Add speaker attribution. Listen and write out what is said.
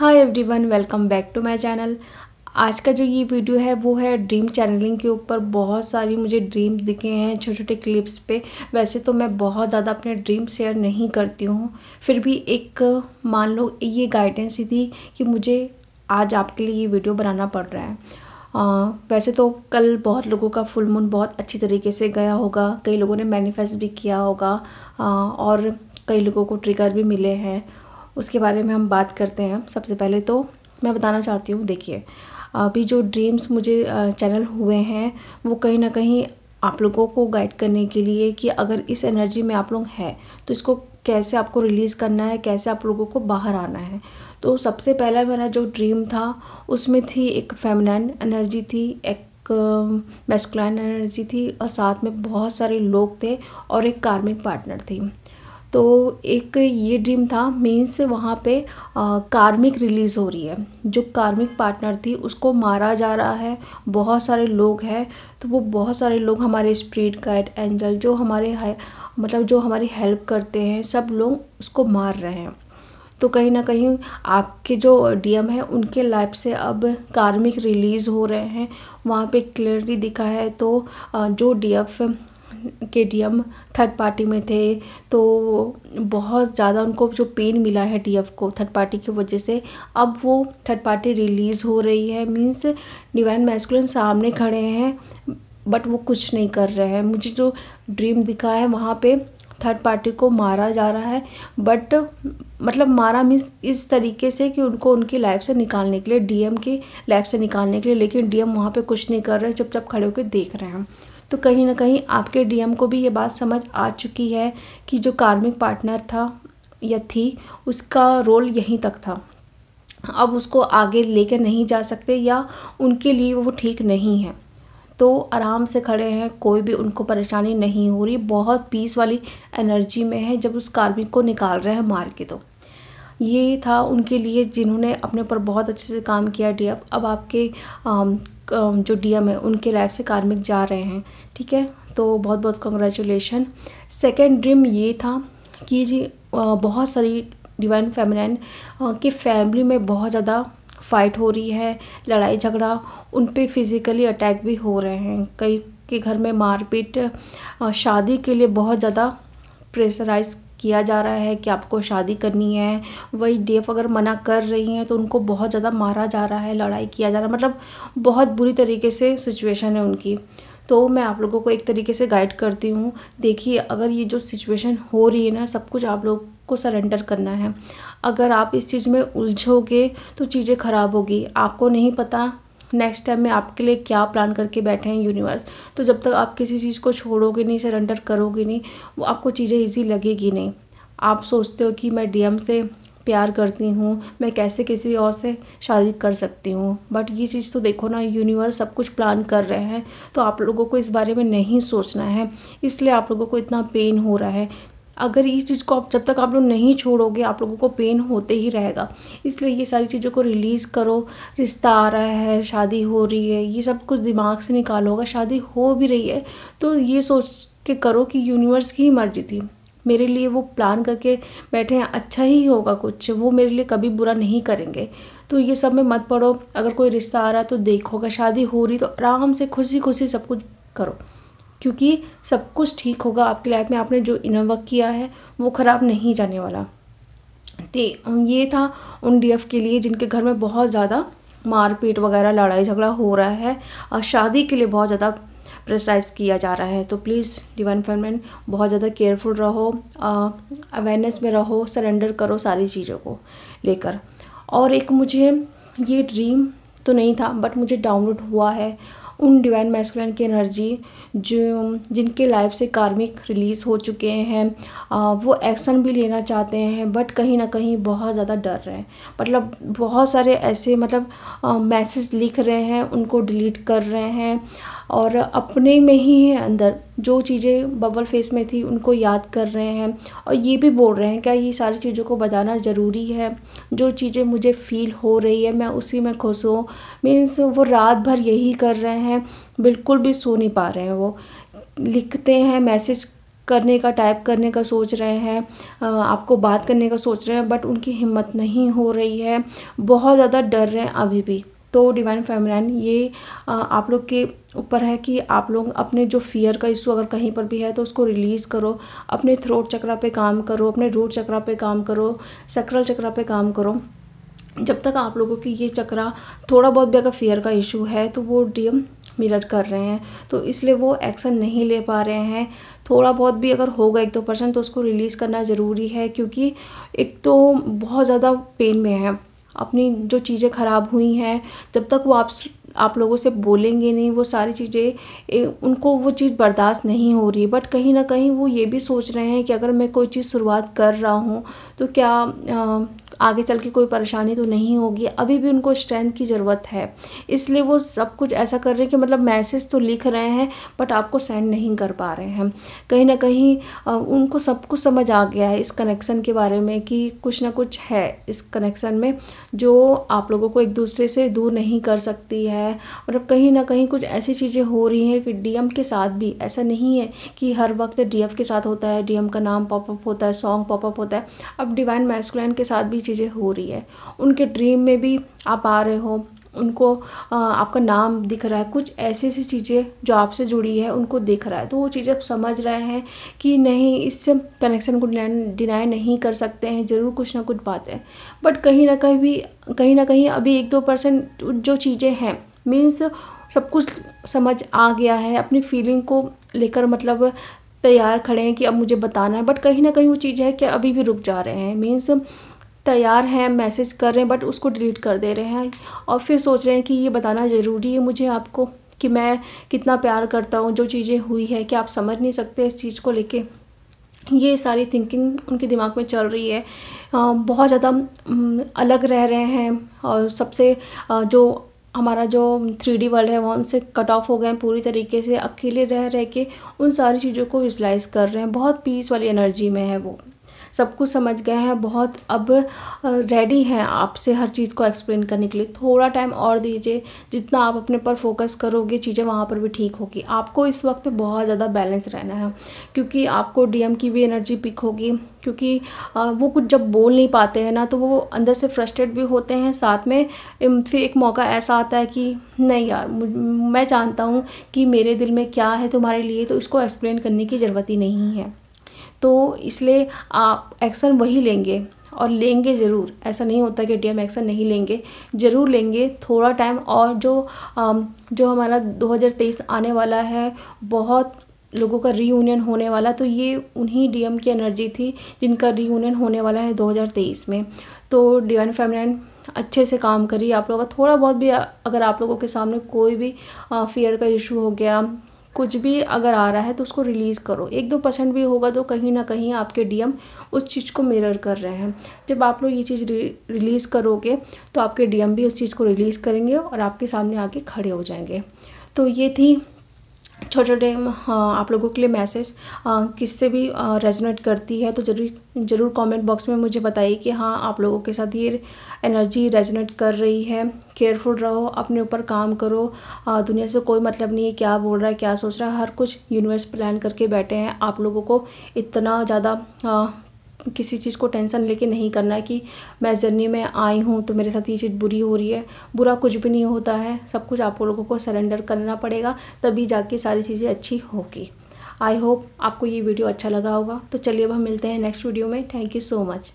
Speaker 1: hi everyone welcome back to my channel आज का जो ये वीडियो है वो है ड्रीम चैनलिंग के ऊपर बहुत सारी मुझे ड्रीम दिखे हैं छोटे छोटे क्लिप्स पे वैसे तो मैं बहुत ज़्यादा अपने ड्रीम शेयर नहीं करती हूँ फिर भी एक मान लो ये गाइडेंस ही थी कि मुझे आज आपके लिए ये वीडियो बनाना पड़ रहा है आ, वैसे तो कल बहुत लोगों का फुल मून बहुत अच्छी तरीके से गया होगा कई लोगों ने मैनिफेस्ट भी किया होगा आ, और कई लोगों को ट्रिगर भी मिले हैं उसके बारे में हम बात करते हैं सबसे पहले तो मैं बताना चाहती हूँ देखिए अभी जो ड्रीम्स मुझे चैनल हुए हैं वो कहीं ना कहीं आप लोगों को गाइड करने के लिए कि अगर इस एनर्जी में आप लोग हैं तो इसको कैसे आपको रिलीज़ करना है कैसे आप लोगों को बाहर आना है तो सबसे पहला मेरा जो ड्रीम था उसमें थी एक फेमिनन एनर्जी थी एक मेस्कुलाइन एनर्जी थी और साथ में बहुत सारे लोग थे और एक कार्मिक पार्टनर थी तो एक ये ड्रीम था मीन्स वहाँ पे कार्मिक रिलीज़ हो रही है जो कार्मिक पार्टनर थी उसको मारा जा रहा है बहुत सारे लोग हैं तो वो बहुत सारे लोग हमारे स्प्रीड गाइड एंजल जो हमारे मतलब जो हमारी हेल्प करते हैं सब लोग उसको मार रहे हैं तो कहीं ना कहीं आपके जो डीएम है उनके लाइफ से अब कार्मिक रिलीज़ हो रहे हैं वहाँ पे क्लियरली दिखा है तो जो डीएफ के डीएम थर्ड पार्टी में थे तो बहुत ज़्यादा उनको जो पेन मिला है डी को थर्ड पार्टी की वजह से अब वो थर्ड पार्टी रिलीज़ हो रही है मीन्स डिवाइन मैस्कुलिन सामने खड़े हैं बट वो कुछ नहीं कर रहे हैं मुझे जो ड्रीम दिखा है वहाँ पे थर्ड पार्टी को मारा जा रहा है बट मतलब मारा मीन्स इस तरीके से कि उनको उनकी लाइफ से निकालने के लिए डीएम की लाइफ से निकालने के लिए लेकिन डीएम वहाँ पर कुछ नहीं कर रहे हैं चुपचाप खड़े होकर देख रहे हैं तो कहीं ना कहीं आपके डीएम को भी ये बात समझ आ चुकी है कि जो कार्मिक पार्टनर था या थी उसका रोल यहीं तक था अब उसको आगे लेके नहीं जा सकते या उनके लिए वो ठीक नहीं है तो आराम से खड़े हैं कोई भी उनको परेशानी नहीं हो रही बहुत पीस वाली एनर्जी में है जब उस कार्मिक को निकाल रहे हैं मार के तो ये था उनके लिए जिन्होंने अपने ऊपर बहुत अच्छे से काम किया डी अब आपके जो डी है उनके लाइफ से कार्मिक जा रहे हैं ठीक है तो बहुत बहुत कंग्रेचुलेशन सेकेंड ड्रीम ये था कि जी बहुत सारी डिवाइन फेमिनाइन की फैमिली में बहुत ज़्यादा फाइट हो रही है लड़ाई झगड़ा उन पर फिज़िकली अटैक भी हो रहे हैं कई के घर में मारपीट शादी के लिए बहुत ज़्यादा प्रेशराइज किया जा रहा है कि आपको शादी करनी है वही डेफ अगर मना कर रही हैं तो उनको बहुत ज़्यादा मारा जा रहा है लड़ाई किया जा रहा है मतलब बहुत बुरी तरीके से सिचुएशन है उनकी तो मैं आप लोगों को एक तरीके से गाइड करती हूँ देखिए अगर ये जो सिचुएशन हो रही है ना सब कुछ आप लोग को सरेंडर करना है अगर आप इस चीज़ में उलझोगे तो चीज़ें ख़राब होगी आपको नहीं पता नेक्स्ट टाइम में आपके लिए क्या प्लान करके बैठे हैं यूनिवर्स तो जब तक आप किसी चीज़ को छोड़ोगे नहीं सरेंडर करोगे नहीं वो आपको चीज़ें ईजी लगेगी नहीं आप सोचते हो कि मैं डीएम से प्यार करती हूँ मैं कैसे किसी और से शादी कर सकती हूँ बट ये चीज़ तो देखो ना यूनिवर्स सब कुछ प्लान कर रहे हैं तो आप लोगों को इस बारे में नहीं सोचना है इसलिए आप लोगों को इतना पेन हो रहा है अगर इस चीज़ को आप जब तक आप लोग नहीं छोड़ोगे आप लोगों को पेन होते ही रहेगा इसलिए ये सारी चीज़ों को रिलीज़ करो रिश्ता आ रहा है शादी हो रही है ये सब कुछ दिमाग से निकालोगा शादी हो भी रही है तो ये सोच के करो कि यूनिवर्स की ही मर्जी थी मेरे लिए वो प्लान करके बैठे हैं अच्छा ही होगा कुछ वो मेरे लिए कभी बुरा नहीं करेंगे तो ये सब में मत पड़ो अगर कोई रिश्ता आ रहा है तो देखोगा शादी हो रही तो आराम से खुशी खुशी सब कुछ करो क्योंकि सब कुछ ठीक होगा आपकी लाइफ में आपने जो इनर वर्क किया है वो ख़राब नहीं जाने वाला ते ये था उन डी के लिए जिनके घर में बहुत ज़्यादा मारपीट वगैरह लड़ाई झगड़ा हो रहा है और शादी के लिए बहुत ज़्यादा प्रेसराइज किया जा रहा है तो प्लीज़ डिवाइन फेमेंट बहुत ज़्यादा केयरफुल रहो अवेयरनेस में रहो सरेंडर करो सारी चीज़ों को लेकर और एक मुझे ये ड्रीम तो नहीं था बट मुझे डाउनलोड हुआ है उन डिवाइन मैस्कुलिन की एनर्जी जो जिनके लाइफ से कार्मिक रिलीज़ हो चुके हैं वो एक्शन भी लेना चाहते हैं बट कहीं ना कहीं बहुत ज़्यादा डर रहे हैं मतलब बहुत सारे ऐसे मतलब मैसेज लिख रहे हैं उनको डिलीट कर रहे हैं और अपने में ही है अंदर जो चीज़ें बबल फेस में थी उनको याद कर रहे हैं और ये भी बोल रहे हैं क्या ये सारी चीज़ों को बताना ज़रूरी है जो चीज़ें मुझे फ़ील हो रही है मैं उसी में खुश हूँ मीन्स वो रात भर यही कर रहे हैं बिल्कुल भी सो नहीं पा रहे हैं वो लिखते हैं मैसेज करने का टाइप करने का सोच रहे हैं आपको बात करने का सोच रहे हैं बट उनकी हिम्मत नहीं हो रही है बहुत ज़्यादा डर रहे हैं अभी भी तो डिवाइन फेमिनाइन ये आप लोग के ऊपर है कि आप लोग अपने जो फियर का इशू अगर कहीं पर भी है तो उसको रिलीज़ करो अपने थ्रोट चक्रा पे काम करो अपने रूट चक्रा पे काम करो सेक्रल चक्रा पे काम करो जब तक आप लोगों की ये चक्रा थोड़ा बहुत भी अगर फियर का इशू है तो वो डीएम मिरर कर रहे हैं तो इसलिए वो एक्शन नहीं ले पा रहे हैं थोड़ा बहुत भी अगर होगा एक दो परसेंट तो उसको रिलीज़ करना ज़रूरी है क्योंकि एक तो बहुत ज़्यादा पेन में है अपनी जो चीज़ें ख़राब हुई हैं जब तक वो आप आप लोगों से बोलेंगे नहीं वो सारी चीज़ें उनको वो चीज़ बर्दाश्त नहीं हो रही बट कहीं ना कहीं वो ये भी सोच रहे हैं कि अगर मैं कोई चीज़ शुरुआत कर रहा हूँ तो क्या आ, आगे चल के कोई परेशानी तो नहीं होगी अभी भी उनको स्ट्रेंथ की ज़रूरत है इसलिए वो सब कुछ ऐसा कर रहे हैं कि मतलब मैसेज तो लिख रहे हैं बट आपको सेंड नहीं कर पा रहे हैं कहीं ना कहीं उनको सब कुछ समझ आ गया है इस कनेक्शन के बारे में कि कुछ ना कुछ है इस कनेक्शन में जो आप लोगों को एक दूसरे से दूर नहीं कर सकती है मतलब कहीं ना कहीं कुछ ऐसी चीज़ें हो रही हैं कि डीएम के साथ भी ऐसा नहीं है कि हर वक्त डीएफ के साथ होता है डीएम का नाम पॉपअप होता है सॉन्ग पॉपअप होता है अब डिवाइन मैस्कुलाइन के साथ भी चीज़ें हो रही है उनके ड्रीम में भी आप आ रहे हो उनको आपका नाम दिख रहा है कुछ ऐसी ऐसी चीज़ें जो आपसे जुड़ी है उनको दिख रहा है तो वो चीज़ें आप समझ रहे हैं कि नहीं इस कनेक्शन को डिनाई नहीं कर सकते हैं ज़रूर कुछ ना कुछ बात है बट कहीं ना कहीं भी कहीं ना कहीं अभी एक दो परसेंट जो चीज़ें हैं मीन्स सब कुछ समझ आ गया है अपनी फीलिंग को लेकर मतलब तैयार खड़े हैं कि अब मुझे बताना है बट कहीं ना कहीं वो चीज़ है कि अभी भी रुक जा रहे हैं मीन्स तैयार हैं मैसेज कर रहे हैं बट उसको डिलीट कर दे रहे हैं और फिर सोच रहे हैं कि ये बताना ज़रूरी है मुझे आपको कि मैं कितना प्यार करता हूँ जो चीज़ें हुई है कि आप समझ नहीं सकते इस चीज़ को लेके ये सारी थिंकिंग उनके दिमाग में चल रही है बहुत ज़्यादा अलग रह रहे हैं और सबसे जो हमारा जो थ्री डी वर्ल्ड है वो उनसे कट ऑफ हो गए हैं पूरी तरीके से अकेले रह रह के उन सारी चीज़ों को विजलाइज कर रहे हैं बहुत पीस वाली एनर्जी में है वो सब कुछ समझ गए हैं बहुत अब रेडी हैं आपसे हर चीज़ को एक्सप्लेन करने के लिए थोड़ा टाइम और दीजिए जितना आप अपने पर फोकस करोगे चीज़ें वहाँ पर भी ठीक होगी आपको इस वक्त बहुत ज़्यादा बैलेंस रहना है क्योंकि आपको डीएम की भी एनर्जी पिक होगी क्योंकि वो कुछ जब बोल नहीं पाते हैं ना तो वो अंदर से फ्रस्ट्रेट भी होते हैं साथ में फिर एक मौका ऐसा आता है कि नहीं यार मैं जानता हूँ कि मेरे दिल में क्या है तुम्हारे लिए तो इसको एक्सप्लेन करने की ज़रूरत ही नहीं है तो इसलिए आप एक्शन वही लेंगे और लेंगे ज़रूर ऐसा नहीं होता कि डी एक्शन नहीं लेंगे ज़रूर लेंगे थोड़ा टाइम और जो जो हमारा 2023 आने वाला है बहुत लोगों का रीयूनियन होने वाला तो ये उन्हीं डीएम की एनर्जी थी जिनका रीयूनियन होने वाला है 2023 में तो डिवाइन फेमिनाइन अच्छे से काम करिए आप लोगों का थोड़ा बहुत भी अगर आप लोगों के सामने कोई भी फियर का इशू हो गया कुछ भी अगर आ रहा है तो उसको रिलीज़ करो एक दो परसेंट भी होगा तो कहीं ना कहीं आपके डीएम उस चीज़ को मिरर कर रहे हैं जब आप लोग ये चीज़ रि रिलीज़ करोगे तो आपके डीएम भी उस चीज़ को रिलीज़ करेंगे और आपके सामने आके खड़े हो जाएंगे तो ये थी छोटे छोटे आप लोगों के लिए मैसेज किससे भी रेजोनेट करती है तो जरूर ज़रूर कमेंट बॉक्स में मुझे बताइए कि हाँ आप लोगों के साथ ये एनर्जी रेजोनेट कर रही है केयरफुल रहो अपने ऊपर काम करो दुनिया से कोई मतलब नहीं है क्या बोल रहा है क्या सोच रहा है हर कुछ यूनिवर्स प्लान करके बैठे हैं आप लोगों को इतना ज़्यादा किसी चीज़ को टेंशन लेके नहीं करना है कि मैं जर्नी में आई हूँ तो मेरे साथ ये चीज़ बुरी हो रही है बुरा कुछ भी नहीं होता है सब कुछ आप लोगों को सरेंडर करना पड़ेगा तभी जाके सारी चीज़ें अच्छी होगी आई होप आपको ये वीडियो अच्छा लगा होगा तो चलिए अब हम मिलते हैं नेक्स्ट वीडियो में थैंक यू सो मच